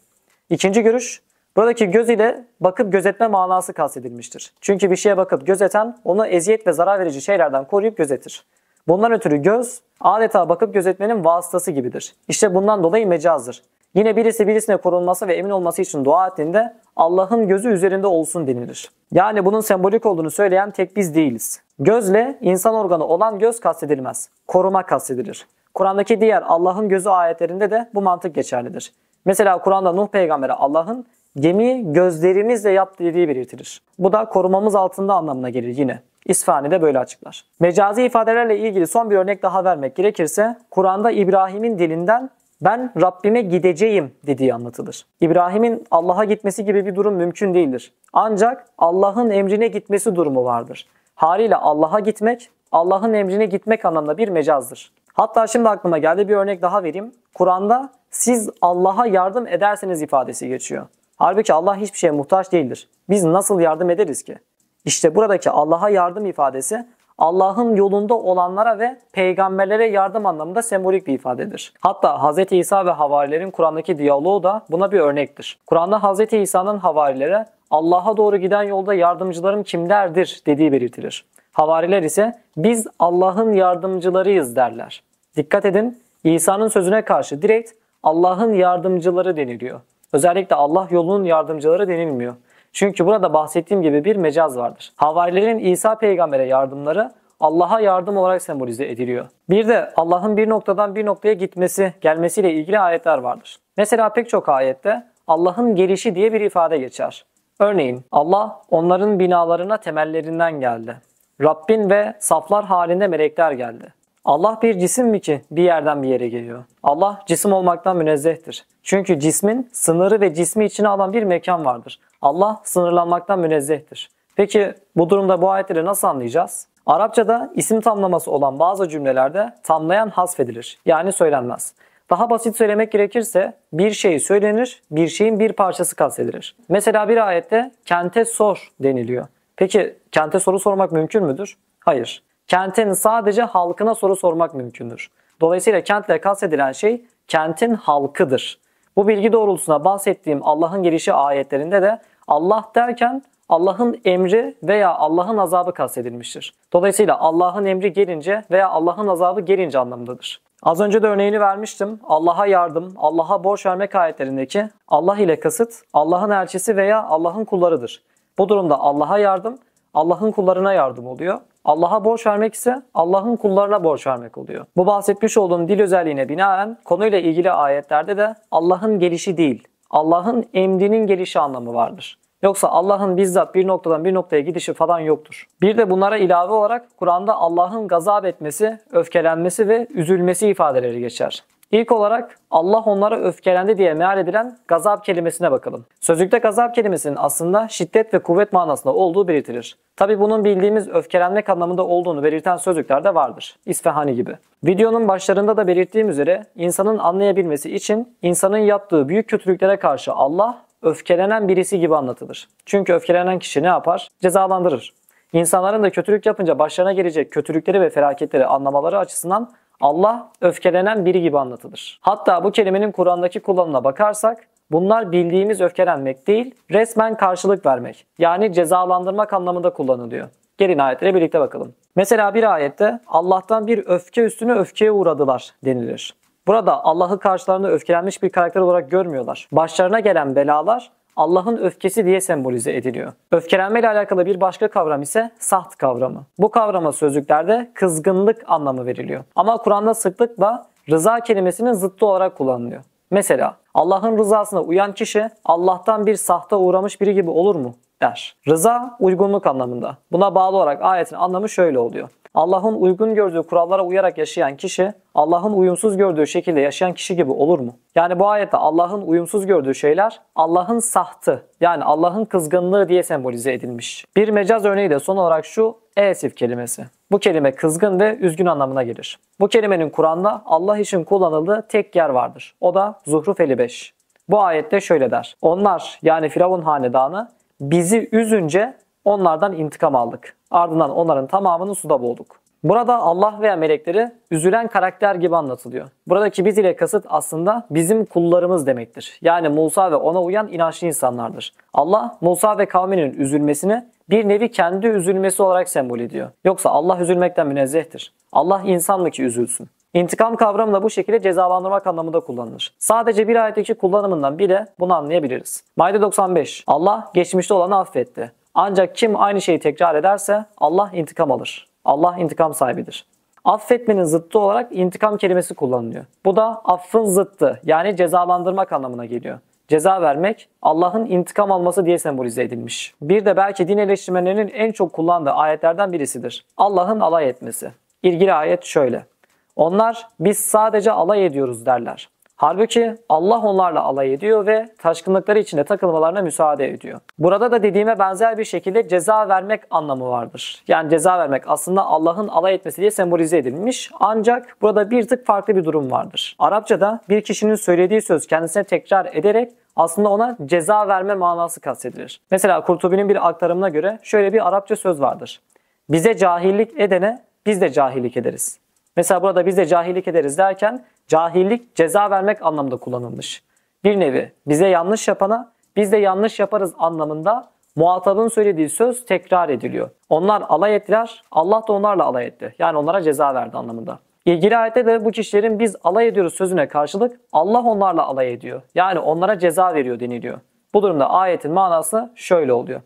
İkinci görüş, buradaki göz ile bakıp gözetme manası kastedilmiştir. Çünkü bir şeye bakıp gözeten onu eziyet ve zarar verici şeylerden koruyup gözetir. Bundan ötürü göz adeta bakıp gözetmenin vasıtası gibidir. İşte bundan dolayı mecazdır. Yine birisi birisine korunması ve emin olması için dua ettiğinde Allah'ın gözü üzerinde olsun denilir. Yani bunun sembolik olduğunu söyleyen tek biz değiliz. Gözle insan organı olan göz kastedilmez. Koruma kastedilir. Kur'an'daki diğer Allah'ın gözü ayetlerinde de bu mantık geçerlidir. Mesela Kur'an'da Nuh peygambere Allah'ın gemiyi gözlerimizle yap dediği belirtilir. Bu da korumamız altında anlamına gelir yine. İsfahani de böyle açıklar. Mecazi ifadelerle ilgili son bir örnek daha vermek gerekirse Kur'an'da İbrahim'in dilinden ben Rabbime gideceğim dediği anlatılır. İbrahim'in Allah'a gitmesi gibi bir durum mümkün değildir. Ancak Allah'ın emrine gitmesi durumu vardır. Haliyle Allah'a gitmek, Allah'ın emrine gitmek anlamında bir mecazdır. Hatta şimdi aklıma geldi bir örnek daha vereyim. Kur'an'da siz Allah'a yardım ederseniz ifadesi geçiyor. Halbuki Allah hiçbir şeye muhtaç değildir. Biz nasıl yardım ederiz ki? İşte buradaki Allah'a yardım ifadesi Allah'ın yolunda olanlara ve peygamberlere yardım anlamında sembolik bir ifadedir. Hatta Hz. İsa ve havarilerin Kur'an'daki diyaloğu da buna bir örnektir. Kur'an'da Hz. İsa'nın havarilere Allah'a doğru giden yolda yardımcılarım kimlerdir dediği belirtilir. Havariler ise biz Allah'ın yardımcılarıyız derler. Dikkat edin İsa'nın sözüne karşı direkt Allah'ın yardımcıları deniliyor. Özellikle Allah yolunun yardımcıları denilmiyor. Çünkü burada bahsettiğim gibi bir mecaz vardır. Havarilerin İsa peygambere yardımları Allah'a yardım olarak sembolize ediliyor. Bir de Allah'ın bir noktadan bir noktaya gitmesi, gelmesiyle ilgili ayetler vardır. Mesela pek çok ayette Allah'ın gelişi diye bir ifade geçer. Örneğin Allah onların binalarına temellerinden geldi. Rabbin ve saflar halinde melekler geldi. Allah bir cisim mi ki bir yerden bir yere geliyor? Allah cisim olmaktan münezzehtir. Çünkü cismin sınırı ve cismi içine alan bir mekan vardır. Allah sınırlanmaktan münezzehtir. Peki bu durumda bu ayetleri nasıl anlayacağız? Arapçada isim tamlaması olan bazı cümlelerde tamlayan hasfedilir. Yani söylenmez. Daha basit söylemek gerekirse bir şey söylenir, bir şeyin bir parçası kastedilir. Mesela bir ayette kente sor deniliyor. Peki kente soru sormak mümkün müdür? Hayır. Kentin sadece halkına soru sormak mümkündür. Dolayısıyla kentle kastedilen şey kentin halkıdır. Bu bilgi doğrultusuna bahsettiğim Allah'ın gelişi ayetlerinde de Allah derken Allah'ın emri veya Allah'ın azabı kastedilmiştir. Dolayısıyla Allah'ın emri gelince veya Allah'ın azabı gelince anlamındadır. Az önce de örneğini vermiştim. Allah'a yardım, Allah'a borç vermek ayetlerindeki Allah ile kasıt Allah'ın elçisi veya Allah'ın kullarıdır. Bu durumda Allah'a yardım Allah'ın kullarına yardım oluyor. Allah'a borç vermek ise Allah'ın kullarına borç vermek oluyor. Bu bahsetmiş olduğum dil özelliğine binaen konuyla ilgili ayetlerde de Allah'ın gelişi değil, Allah'ın emdinin gelişi anlamı vardır. Yoksa Allah'ın bizzat bir noktadan bir noktaya gidişi falan yoktur. Bir de bunlara ilave olarak Kur'an'da Allah'ın gazap etmesi, öfkelenmesi ve üzülmesi ifadeleri geçer. İlk olarak Allah onlara öfkelendi diye meal edilen gazap kelimesine bakalım. Sözlükte gazap kelimesinin aslında şiddet ve kuvvet manasında olduğu belirtilir. Tabi bunun bildiğimiz öfkelenmek anlamında olduğunu belirten sözlükler de vardır. İsfehani gibi. Videonun başlarında da belirttiğim üzere insanın anlayabilmesi için insanın yaptığı büyük kötülüklere karşı Allah öfkelenen birisi gibi anlatılır. Çünkü öfkelenen kişi ne yapar? Cezalandırır. İnsanların da kötülük yapınca başlarına gelecek kötülükleri ve felaketleri anlamaları açısından Allah öfkelenen biri gibi anlatılır. Hatta bu kelimenin Kur'an'daki kullanımına bakarsak bunlar bildiğimiz öfkelenmek değil, resmen karşılık vermek yani cezalandırmak anlamında kullanılıyor. Gelin ayetlere birlikte bakalım. Mesela bir ayette Allah'tan bir öfke üstüne öfkeye uğradılar denilir. Burada Allah'ı karşılarında öfkelenmiş bir karakter olarak görmüyorlar. Başlarına gelen belalar Allah'ın öfkesi diye sembolize ediliyor. Öfkelenme ile alakalı bir başka kavram ise saht kavramı. Bu kavrama sözlüklerde kızgınlık anlamı veriliyor. Ama Kur'an'da sıklıkla rıza kelimesinin zıttı olarak kullanılıyor. Mesela Allah'ın rızasına uyan kişi Allah'tan bir sahta uğramış biri gibi olur mu der. Rıza uygunluk anlamında. Buna bağlı olarak ayetin anlamı şöyle oluyor. Allah'ın uygun gördüğü kurallara uyarak yaşayan kişi, Allah'ın uyumsuz gördüğü şekilde yaşayan kişi gibi olur mu? Yani bu ayette Allah'ın uyumsuz gördüğü şeyler, Allah'ın sahtı yani Allah'ın kızgınlığı diye sembolize edilmiş. Bir mecaz örneği de son olarak şu esif kelimesi. Bu kelime kızgın ve üzgün anlamına gelir. Bu kelimenin Kur'an'da Allah için kullanıldığı tek yer vardır. O da Zuhruf 55. Bu ayette şöyle der. Onlar yani Firavun hanedanı bizi üzünce Onlardan intikam aldık. Ardından onların tamamını suda boğduk. Burada Allah veya melekleri üzülen karakter gibi anlatılıyor. Buradaki biz ile kasıt aslında bizim kullarımız demektir. Yani Musa ve ona uyan inançlı insanlardır. Allah Musa ve kavminin üzülmesini bir nevi kendi üzülmesi olarak sembol ediyor. Yoksa Allah üzülmekten münezzehtir. Allah insanlı ki üzülsün. İntikam kavramı da bu şekilde cezalandırmak anlamında kullanılır. Sadece bir ayetteki kullanımından bile bunu anlayabiliriz. Maide 95 Allah geçmişte olanı affetti. Ancak kim aynı şeyi tekrar ederse Allah intikam alır. Allah intikam sahibidir. Affetmenin zıttı olarak intikam kelimesi kullanılıyor. Bu da affın zıttı yani cezalandırmak anlamına geliyor. Ceza vermek Allah'ın intikam alması diye sembolize edilmiş. Bir de belki din eleştirmenlerinin en çok kullandığı ayetlerden birisidir. Allah'ın alay etmesi. İlgili ayet şöyle. Onlar biz sadece alay ediyoruz derler. Halbuki Allah onlarla alay ediyor ve taşkınlıkları içinde takılmalarına müsaade ediyor. Burada da dediğime benzer bir şekilde ceza vermek anlamı vardır. Yani ceza vermek aslında Allah'ın alay etmesi diye sembolize edilmiş. Ancak burada bir tık farklı bir durum vardır. Arapçada bir kişinin söylediği söz kendisine tekrar ederek aslında ona ceza verme manası kastedilir. Mesela Kurtubi'nin bir aktarımına göre şöyle bir Arapça söz vardır. Bize cahillik edene biz de cahillik ederiz. Mesela burada biz de cahillik ederiz derken cahillik ceza vermek anlamda kullanılmış. Bir nevi bize yanlış yapana biz de yanlış yaparız anlamında muhatabın söylediği söz tekrar ediliyor. Onlar alay ettiler, Allah da onlarla alay etti. Yani onlara ceza verdi anlamında. İlgili e, ayette de bu kişilerin biz alay ediyoruz sözüne karşılık Allah onlarla alay ediyor. Yani onlara ceza veriyor deniliyor. Bu durumda ayetin manası şöyle oluyor.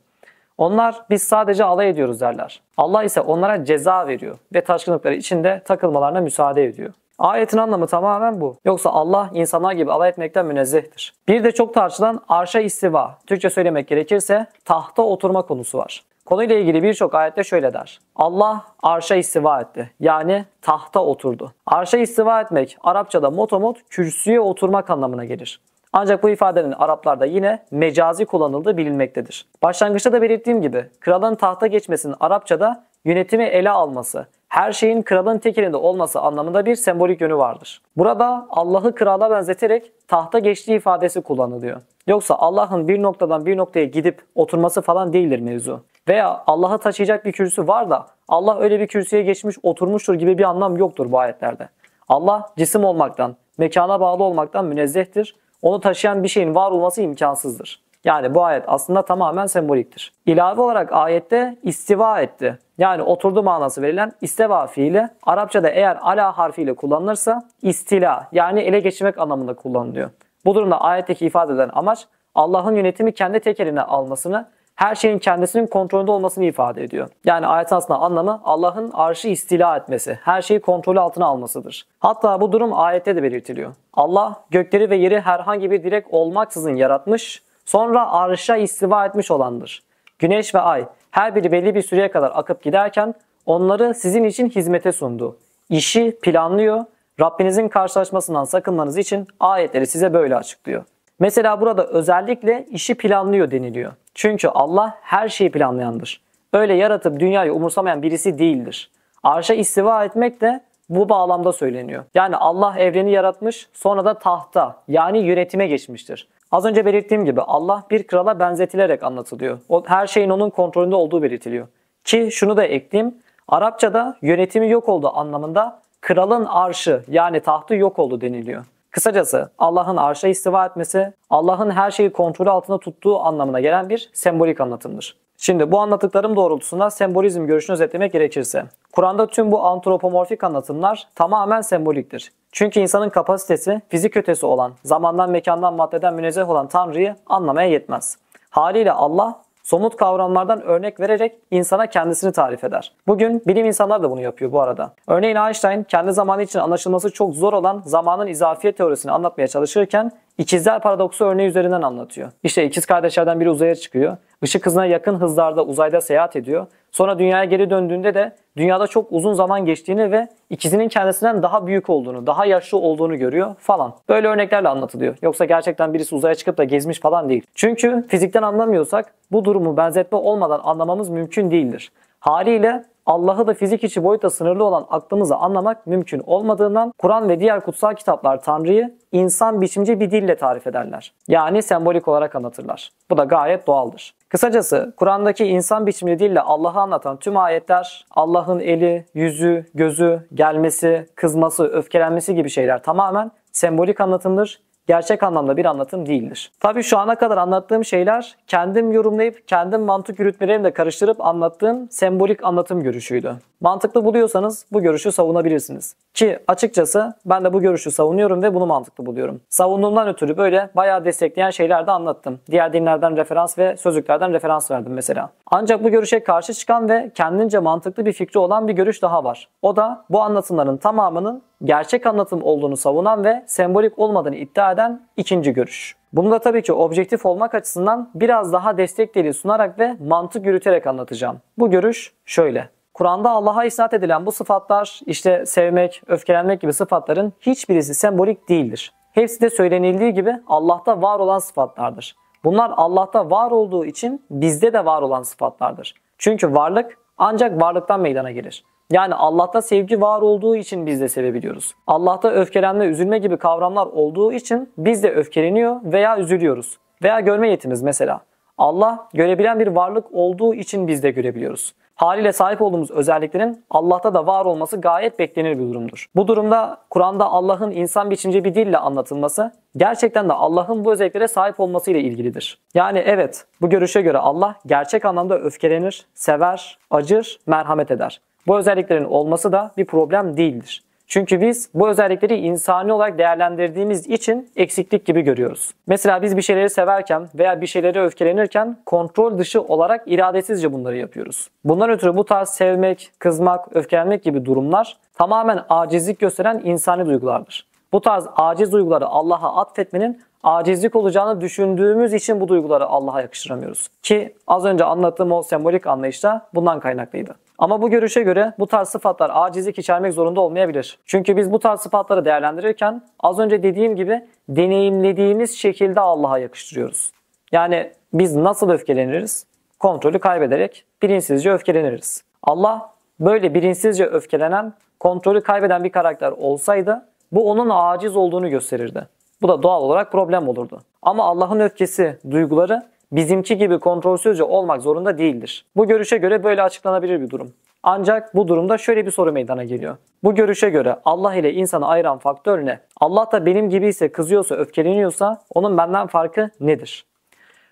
Onlar biz sadece alay ediyoruz derler. Allah ise onlara ceza veriyor ve taşkınlıkları içinde takılmalarına müsaade ediyor. Ayetin anlamı tamamen bu. Yoksa Allah insanlar gibi alay etmekten münezzehtir. Bir de çok tartışılan arşa istiva, Türkçe söylemek gerekirse tahta oturma konusu var. Konuyla ilgili birçok ayette şöyle der. Allah arşa istiva etti. Yani tahta oturdu. Arşa istiva etmek Arapçada motomot kürsüye oturmak anlamına gelir. Ancak bu ifadenin Araplarda yine mecazi kullanıldığı bilinmektedir. Başlangıçta da belirttiğim gibi kralın tahta geçmesinin Arapçada yönetimi ele alması, her şeyin kralın tek elinde olması anlamında bir sembolik yönü vardır. Burada Allah'ı krala benzeterek tahta geçtiği ifadesi kullanılıyor. Yoksa Allah'ın bir noktadan bir noktaya gidip oturması falan değildir mevzu. Veya Allah'ı taşıyacak bir kürsü var da Allah öyle bir kürsüye geçmiş oturmuştur gibi bir anlam yoktur bu ayetlerde. Allah cisim olmaktan, mekana bağlı olmaktan münezzehtir onu taşıyan bir şeyin var olması imkansızdır. Yani bu ayet aslında tamamen semboliktir. İlave olarak ayette istiva etti. Yani oturdu manası verilen isteva fiili Arapçada eğer ala harfiyle kullanılırsa istila yani ele geçirmek anlamında kullanılıyor. Bu durumda ayetteki ifade eden amaç Allah'ın yönetimi kendi tek eline almasını her şeyin kendisinin kontrolünde olmasını ifade ediyor. Yani ayetin aslında anlamı Allah'ın arşı istila etmesi, her şeyi kontrol altına almasıdır. Hatta bu durum ayette de belirtiliyor. Allah gökleri ve yeri herhangi bir direk olmaksızın yaratmış, sonra arşa istiva etmiş olandır. Güneş ve ay her biri belli bir süreye kadar akıp giderken onları sizin için hizmete sundu. İşi planlıyor, Rabbinizin karşılaşmasından sakınmanız için ayetleri size böyle açıklıyor. Mesela burada özellikle işi planlıyor deniliyor. Çünkü Allah her şeyi planlayandır. Öyle yaratıp dünyayı umursamayan birisi değildir. Arşa istiva etmek de bu bağlamda söyleniyor. Yani Allah evreni yaratmış sonra da tahta yani yönetime geçmiştir. Az önce belirttiğim gibi Allah bir krala benzetilerek anlatılıyor. O, her şeyin onun kontrolünde olduğu belirtiliyor. Ki şunu da ekleyeyim. Arapçada yönetimi yok oldu anlamında kralın arşı yani tahtı yok oldu deniliyor. Kısacası Allah'ın arşa istiva etmesi, Allah'ın her şeyi kontrol altında tuttuğu anlamına gelen bir sembolik anlatımdır. Şimdi bu anlattıklarım doğrultusunda sembolizm görüşünü özetlemek gerekirse, Kur'an'da tüm bu antropomorfik anlatımlar tamamen semboliktir. Çünkü insanın kapasitesi fizik ötesi olan, zamandan mekandan maddeden münezzeh olan Tanrı'yı anlamaya yetmez. Haliyle Allah somut kavramlardan örnek vererek insana kendisini tarif eder. Bugün bilim insanları da bunu yapıyor bu arada. Örneğin Einstein kendi zamanı için anlaşılması çok zor olan zamanın izafiyet teorisini anlatmaya çalışırken ikizler paradoksu örneği üzerinden anlatıyor. İşte ikiz kardeşlerden biri uzaya çıkıyor. Işık hızına yakın hızlarda uzayda seyahat ediyor Sonra dünyaya geri döndüğünde de dünyada çok uzun zaman geçtiğini ve ikizinin kendisinden daha büyük olduğunu, daha yaşlı olduğunu görüyor falan. Böyle örneklerle anlatılıyor. Yoksa gerçekten birisi uzaya çıkıp da gezmiş falan değil. Çünkü fizikten anlamıyorsak bu durumu benzetme olmadan anlamamız mümkün değildir. Haliyle Allah'ı da fizik içi boyuta sınırlı olan aklımıza anlamak mümkün olmadığından Kur'an ve diğer kutsal kitaplar Tanrı'yı insan biçimci bir dille tarif ederler. Yani sembolik olarak anlatırlar. Bu da gayet doğaldır. Kısacası Kur'an'daki insan biçimli dille Allah'ı anlatan tüm ayetler Allah'ın eli, yüzü, gözü, gelmesi, kızması, öfkelenmesi gibi şeyler tamamen sembolik anlatımdır gerçek anlamda bir anlatım değildir. Tabii şu ana kadar anlattığım şeyler kendim yorumlayıp kendim mantık yürütmelerimle de karıştırıp anlattığım sembolik anlatım görüşüydü. Mantıklı buluyorsanız bu görüşü savunabilirsiniz. Ki açıkçası ben de bu görüşü savunuyorum ve bunu mantıklı buluyorum. Savunduğumdan ötürü böyle bayağı destekleyen şeyler de anlattım. Diğer dinlerden referans ve sözlüklerden referans verdim mesela. Ancak bu görüşe karşı çıkan ve kendince mantıklı bir fikri olan bir görüş daha var. O da bu anlatımların tamamının gerçek anlatım olduğunu savunan ve sembolik olmadığını iddia eden ikinci görüş. Bunu da tabii ki objektif olmak açısından biraz daha destek deli sunarak ve mantık yürüterek anlatacağım. Bu görüş şöyle. Kur'an'da Allah'a isnat edilen bu sıfatlar işte sevmek, öfkelenmek gibi sıfatların hiçbirisi sembolik değildir. Hepsi de söylenildiği gibi Allah'ta var olan sıfatlardır. Bunlar Allah'ta var olduğu için bizde de var olan sıfatlardır. Çünkü varlık ancak varlıktan meydana gelir. Yani Allah'ta sevgi var olduğu için biz de sevebiliyoruz. Allah'ta öfkelenme, üzülme gibi kavramlar olduğu için biz de öfkeleniyor veya üzülüyoruz. Veya görme yetimiz mesela. Allah görebilen bir varlık olduğu için biz de görebiliyoruz haliyle sahip olduğumuz özelliklerin Allah'ta da var olması gayet beklenir bir durumdur. Bu durumda Kur'an'da Allah'ın insan biçimci bir dille anlatılması gerçekten de Allah'ın bu özelliklere sahip olması ile ilgilidir. Yani evet bu görüşe göre Allah gerçek anlamda öfkelenir, sever, acır, merhamet eder. Bu özelliklerin olması da bir problem değildir. Çünkü biz bu özellikleri insani olarak değerlendirdiğimiz için eksiklik gibi görüyoruz. Mesela biz bir şeyleri severken veya bir şeyleri öfkelenirken kontrol dışı olarak iradesizce bunları yapıyoruz. Bundan ötürü bu tarz sevmek, kızmak, öfkelenmek gibi durumlar tamamen acizlik gösteren insani duygulardır. Bu tarz aciz duyguları Allah'a atfetmenin acizlik olacağını düşündüğümüz için bu duyguları Allah'a yakıştıramıyoruz. Ki az önce anlattığım o sembolik anlayışta bundan kaynaklıydı. Ama bu görüşe göre bu tarz sıfatlar acizlik içermek zorunda olmayabilir. Çünkü biz bu tarz sıfatları değerlendirirken az önce dediğim gibi deneyimlediğimiz şekilde Allah'a yakıştırıyoruz. Yani biz nasıl öfkeleniriz? Kontrolü kaybederek bilinçsizce öfkeleniriz. Allah böyle bilinçsizce öfkelenen, kontrolü kaybeden bir karakter olsaydı bu onun aciz olduğunu gösterirdi. Bu da doğal olarak problem olurdu. Ama Allah'ın öfkesi, duyguları bizimki gibi kontrolsüzce olmak zorunda değildir. Bu görüşe göre böyle açıklanabilir bir durum. Ancak bu durumda şöyle bir soru meydana geliyor. Bu görüşe göre Allah ile insanı ayıran faktör ne? Allah da benim gibi ise kızıyorsa, öfkeleniyorsa onun benden farkı nedir?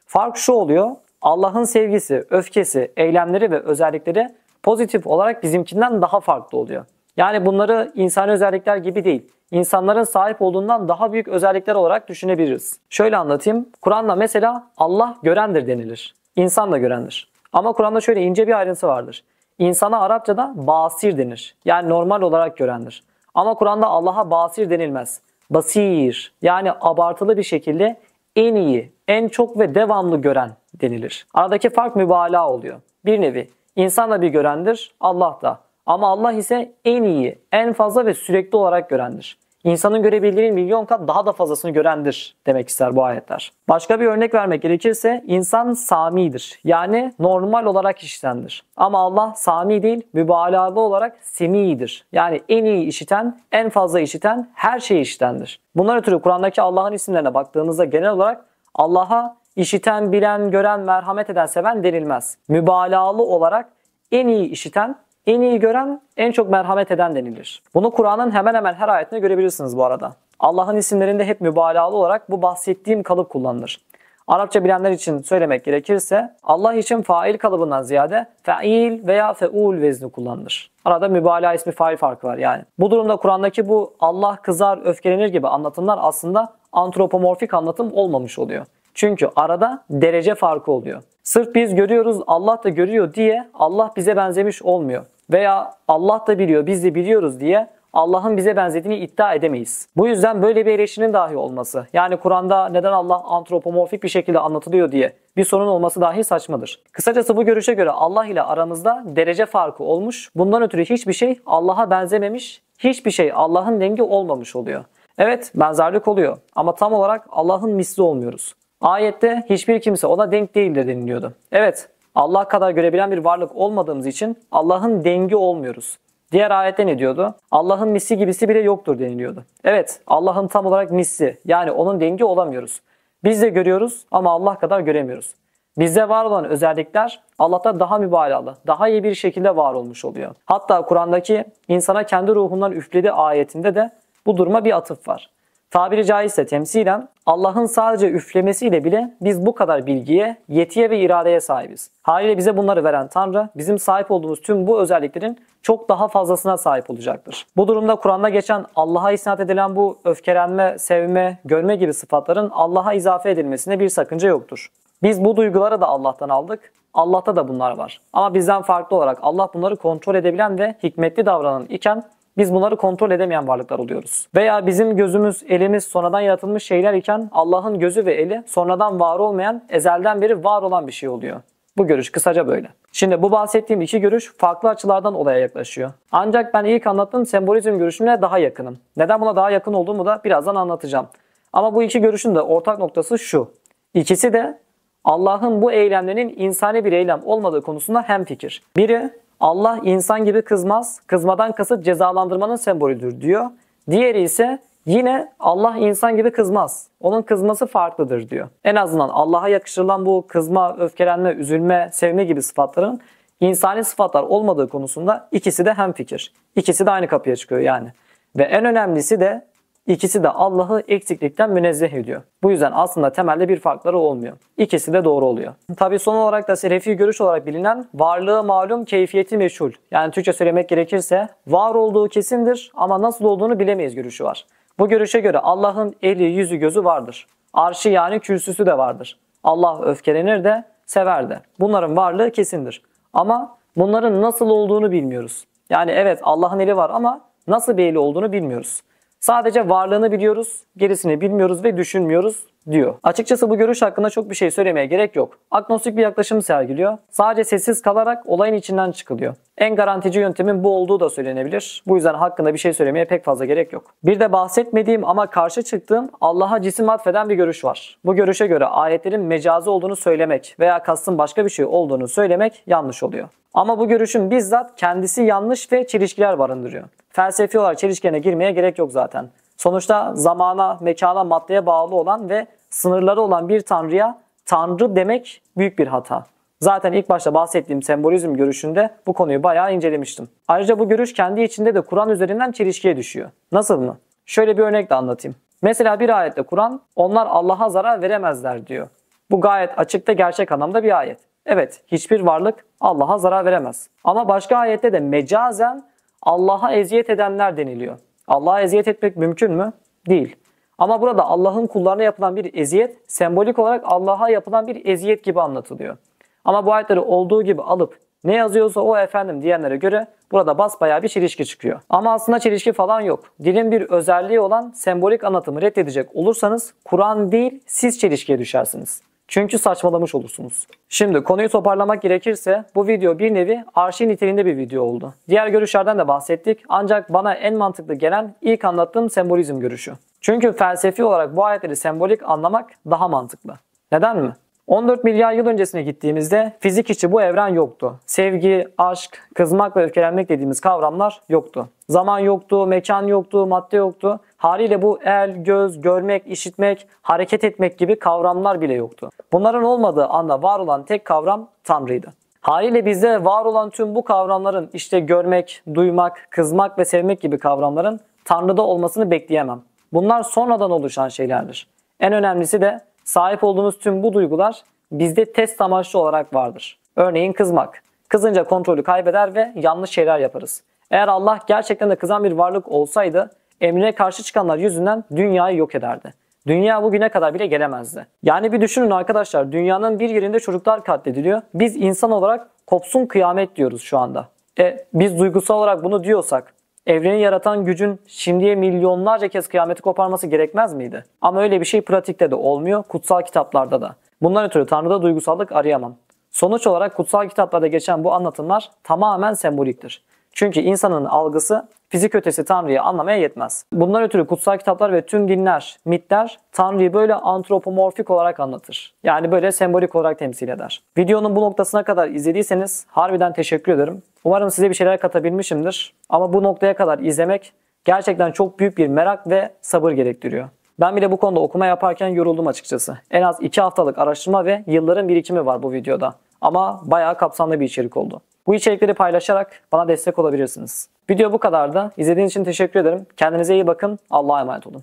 Fark şu oluyor. Allah'ın sevgisi, öfkesi, eylemleri ve özellikleri pozitif olarak bizimkinden daha farklı oluyor. Yani bunları insani özellikler gibi değil insanların sahip olduğundan daha büyük özellikler olarak düşünebiliriz. Şöyle anlatayım. Kur'an'da mesela Allah görendir denilir. İnsan da görendir. Ama Kur'an'da şöyle ince bir ayrıntı vardır. İnsana Arapçada basir denir. Yani normal olarak görendir. Ama Kur'an'da Allah'a basir denilmez. Basir yani abartılı bir şekilde en iyi, en çok ve devamlı gören denilir. Aradaki fark mübalağa oluyor. Bir nevi insan da bir görendir, Allah da. Ama Allah ise en iyi, en fazla ve sürekli olarak görendir. İnsanın görebildiğinin milyon kat daha da fazlasını görendir demek ister bu ayetler. Başka bir örnek vermek gerekirse insan samidir. Yani normal olarak işitendir. Ama Allah sami değil mübalağalı olarak semidir. Yani en iyi işiten, en fazla işiten, her şeyi işitendir. Bunlar ötürü Kur'an'daki Allah'ın isimlerine baktığımızda genel olarak Allah'a işiten, bilen, gören, merhamet eden, seven denilmez. Mübalağalı olarak en iyi işiten, en iyi gören, en çok merhamet eden denilir. Bunu Kur'an'ın hemen hemen her ayetinde görebilirsiniz bu arada. Allah'ın isimlerinde hep mübalağalı olarak bu bahsettiğim kalıp kullanılır. Arapça bilenler için söylemek gerekirse Allah için fail kalıbından ziyade fa'il veya feul vezni kullanılır. Arada mübalağa ismi fail farkı var yani. Bu durumda Kur'an'daki bu Allah kızar öfkelenir gibi anlatımlar aslında antropomorfik anlatım olmamış oluyor. Çünkü arada derece farkı oluyor. Sırf biz görüyoruz Allah da görüyor diye Allah bize benzemiş olmuyor veya Allah da biliyor biz de biliyoruz diye Allah'ın bize benzediğini iddia edemeyiz. Bu yüzden böyle bir eleştirinin dahi olması, yani Kur'an'da neden Allah antropomorfik bir şekilde anlatılıyor diye bir sorun olması dahi saçmadır. Kısacası bu görüşe göre Allah ile aramızda derece farkı olmuş, bundan ötürü hiçbir şey Allah'a benzememiş, hiçbir şey Allah'ın rengi olmamış oluyor. Evet benzerlik oluyor ama tam olarak Allah'ın misli olmuyoruz. Ayette hiçbir kimse ona denk değil de deniliyordu. Evet Allah kadar görebilen bir varlık olmadığımız için Allah'ın dengi olmuyoruz. Diğer ayette ne diyordu? Allah'ın misli gibisi bile yoktur deniliyordu. Evet Allah'ın tam olarak misli yani onun dengi olamıyoruz. Biz de görüyoruz ama Allah kadar göremiyoruz. Bizde var olan özellikler Allah'ta daha mübalağalı, daha iyi bir şekilde var olmuş oluyor. Hatta Kur'an'daki insana kendi ruhundan üfledi ayetinde de bu duruma bir atıf var. Tabiri caizse temsilen Allah'ın sadece üflemesiyle bile biz bu kadar bilgiye, yetiye ve iradeye sahibiz. Haliyle bize bunları veren Tanrı bizim sahip olduğumuz tüm bu özelliklerin çok daha fazlasına sahip olacaktır. Bu durumda Kur'an'da geçen Allah'a isnat edilen bu öfkelenme, sevme, görme gibi sıfatların Allah'a izafe edilmesine bir sakınca yoktur. Biz bu duyguları da Allah'tan aldık. Allah'ta da bunlar var. Ama bizden farklı olarak Allah bunları kontrol edebilen ve hikmetli davranan iken biz bunları kontrol edemeyen varlıklar oluyoruz. Veya bizim gözümüz, elimiz sonradan yaratılmış şeyler iken Allah'ın gözü ve eli sonradan var olmayan, ezelden beri var olan bir şey oluyor. Bu görüş kısaca böyle. Şimdi bu bahsettiğim iki görüş farklı açılardan olaya yaklaşıyor. Ancak ben ilk anlattığım sembolizm görüşüne daha yakınım. Neden buna daha yakın olduğumu da birazdan anlatacağım. Ama bu iki görüşün de ortak noktası şu. İkisi de Allah'ın bu eylemlerinin insani bir eylem olmadığı konusunda hemfikir. Biri Allah insan gibi kızmaz, kızmadan kasıt cezalandırmanın sembolüdür diyor. Diğeri ise yine Allah insan gibi kızmaz. Onun kızması farklıdır diyor. En azından Allah'a yakıştırılan bu kızma, öfkelenme, üzülme, sevme gibi sıfatların insani sıfatlar olmadığı konusunda ikisi de hem fikir. İkisi de aynı kapıya çıkıyor yani. Ve en önemlisi de İkisi de Allah'ı eksiklikten münezzeh ediyor. Bu yüzden aslında temelde bir farkları olmuyor. İkisi de doğru oluyor. Tabi son olarak da selefi görüş olarak bilinen varlığı malum keyfiyeti meşhul. Yani Türkçe söylemek gerekirse var olduğu kesindir ama nasıl olduğunu bilemeyiz görüşü var. Bu görüşe göre Allah'ın eli, yüzü, gözü vardır. Arşı yani kürsüsü de vardır. Allah öfkelenir de sever de. Bunların varlığı kesindir. Ama bunların nasıl olduğunu bilmiyoruz. Yani evet Allah'ın eli var ama nasıl bir eli olduğunu bilmiyoruz. Sadece varlığını biliyoruz, gerisini bilmiyoruz ve düşünmüyoruz diyor. Açıkçası bu görüş hakkında çok bir şey söylemeye gerek yok. Agnostik bir yaklaşım sergiliyor. Sadece sessiz kalarak olayın içinden çıkılıyor. En garantici yöntemin bu olduğu da söylenebilir. Bu yüzden hakkında bir şey söylemeye pek fazla gerek yok. Bir de bahsetmediğim ama karşı çıktığım Allah'a cisim atfeden bir görüş var. Bu görüşe göre ayetlerin mecazi olduğunu söylemek veya kastın başka bir şey olduğunu söylemek yanlış oluyor. Ama bu görüşün bizzat kendisi yanlış ve çelişkiler barındırıyor. Felsefi olarak çelişkene girmeye gerek yok zaten. Sonuçta zamana, mekana, maddeye bağlı olan ve sınırları olan bir tanrıya tanrı demek büyük bir hata. Zaten ilk başta bahsettiğim sembolizm görüşünde bu konuyu bayağı incelemiştim. Ayrıca bu görüş kendi içinde de Kur'an üzerinden çelişkiye düşüyor. Nasıl mı? Şöyle bir örnekle anlatayım. Mesela bir ayette Kur'an onlar Allah'a zarar veremezler diyor. Bu gayet açıkta gerçek anlamda bir ayet. Evet hiçbir varlık Allah'a zarar veremez. Ama başka ayette de mecazen Allah'a eziyet edenler deniliyor. Allah'a eziyet etmek mümkün mü? Değil. Ama burada Allah'ın kullarına yapılan bir eziyet sembolik olarak Allah'a yapılan bir eziyet gibi anlatılıyor. Ama bu ayetleri olduğu gibi alıp ne yazıyorsa o efendim diyenlere göre burada basbayağı bir çelişki çıkıyor. Ama aslında çelişki falan yok. Dilin bir özelliği olan sembolik anlatımı reddedecek olursanız Kur'an değil siz çelişkiye düşersiniz. Çünkü saçmalamış olursunuz. Şimdi konuyu toparlamak gerekirse bu video bir nevi arşiv niteliğinde bir video oldu. Diğer görüşlerden de bahsettik ancak bana en mantıklı gelen ilk anlattığım sembolizm görüşü. Çünkü felsefi olarak bu ayetleri sembolik anlamak daha mantıklı. Neden mi? 14 milyar yıl öncesine gittiğimizde fizik içi bu evren yoktu. Sevgi, aşk, kızmak ve öfkelenmek dediğimiz kavramlar yoktu. Zaman yoktu, mekan yoktu, madde yoktu. Haliyle bu el, göz, görmek, işitmek, hareket etmek gibi kavramlar bile yoktu. Bunların olmadığı anda var olan tek kavram Tanrı'ydı. Haliyle bizde var olan tüm bu kavramların işte görmek, duymak, kızmak ve sevmek gibi kavramların Tanrı'da olmasını bekleyemem. Bunlar sonradan oluşan şeylerdir. En önemlisi de sahip olduğumuz tüm bu duygular bizde test amaçlı olarak vardır. Örneğin kızmak. Kızınca kontrolü kaybeder ve yanlış şeyler yaparız. Eğer Allah gerçekten de kızan bir varlık olsaydı emrine karşı çıkanlar yüzünden dünyayı yok ederdi. Dünya bugüne kadar bile gelemezdi. Yani bir düşünün arkadaşlar dünyanın bir yerinde çocuklar katlediliyor. Biz insan olarak kopsun kıyamet diyoruz şu anda. E biz duygusal olarak bunu diyorsak evreni yaratan gücün şimdiye milyonlarca kez kıyameti koparması gerekmez miydi? Ama öyle bir şey pratikte de olmuyor, kutsal kitaplarda da. Bundan ötürü Tanrı'da duygusallık arayamam. Sonuç olarak kutsal kitaplarda geçen bu anlatımlar tamamen semboliktir. Çünkü insanın algısı fizik ötesi Tanrı'yı anlamaya yetmez. Bundan ötürü kutsal kitaplar ve tüm dinler, mitler Tanrı'yı böyle antropomorfik olarak anlatır. Yani böyle sembolik olarak temsil eder. Videonun bu noktasına kadar izlediyseniz harbiden teşekkür ederim. Umarım size bir şeyler katabilmişimdir. Ama bu noktaya kadar izlemek gerçekten çok büyük bir merak ve sabır gerektiriyor. Ben bile bu konuda okuma yaparken yoruldum açıkçası. En az 2 haftalık araştırma ve yılların birikimi var bu videoda. Ama bayağı kapsamlı bir içerik oldu. Bu içerikleri paylaşarak bana destek olabilirsiniz. Video bu kadardı. İzlediğiniz için teşekkür ederim. Kendinize iyi bakın. Allah'a emanet olun.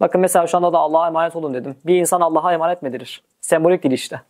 Bakın mesela şu anda da Allah'a emanet olun dedim. Bir insan Allah'a emanet mi edilir? Sembolik dil işte.